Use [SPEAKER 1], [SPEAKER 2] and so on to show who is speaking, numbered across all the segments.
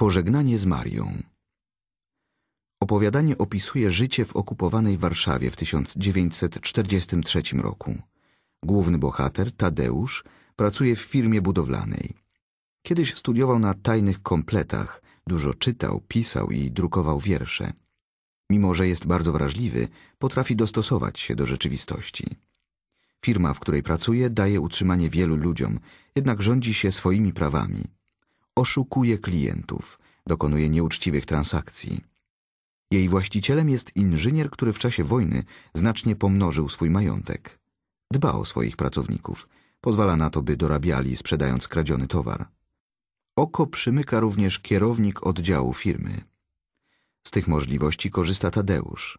[SPEAKER 1] Pożegnanie z Marią. Opowiadanie opisuje życie w okupowanej Warszawie w 1943 roku. Główny bohater, Tadeusz, pracuje w firmie budowlanej. Kiedyś studiował na tajnych kompletach, dużo czytał, pisał i drukował wiersze. Mimo, że jest bardzo wrażliwy, potrafi dostosować się do rzeczywistości. Firma, w której pracuje, daje utrzymanie wielu ludziom, jednak rządzi się swoimi prawami oszukuje klientów, dokonuje nieuczciwych transakcji. Jej właścicielem jest inżynier, który w czasie wojny znacznie pomnożył swój majątek. Dba o swoich pracowników, pozwala na to, by dorabiali, sprzedając kradziony towar. Oko przymyka również kierownik oddziału firmy. Z tych możliwości korzysta Tadeusz.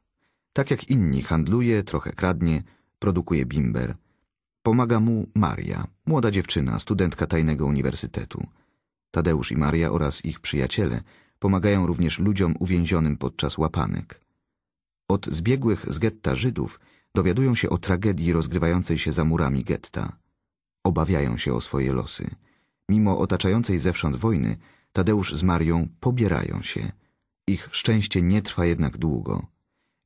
[SPEAKER 1] Tak jak inni, handluje, trochę kradnie, produkuje bimber. Pomaga mu Maria, młoda dziewczyna, studentka tajnego uniwersytetu. Tadeusz i Maria oraz ich przyjaciele pomagają również ludziom uwięzionym podczas łapanek. Od zbiegłych z getta Żydów dowiadują się o tragedii rozgrywającej się za murami getta. Obawiają się o swoje losy. Mimo otaczającej zewsząd wojny, Tadeusz z Marią pobierają się. Ich szczęście nie trwa jednak długo.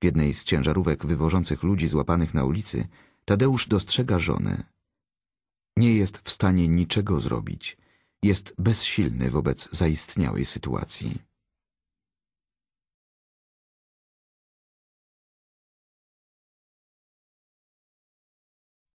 [SPEAKER 1] W jednej z ciężarówek wywożących ludzi złapanych na ulicy Tadeusz dostrzega żonę. Nie jest w stanie niczego zrobić – jest bezsilny wobec zaistniałej sytuacji.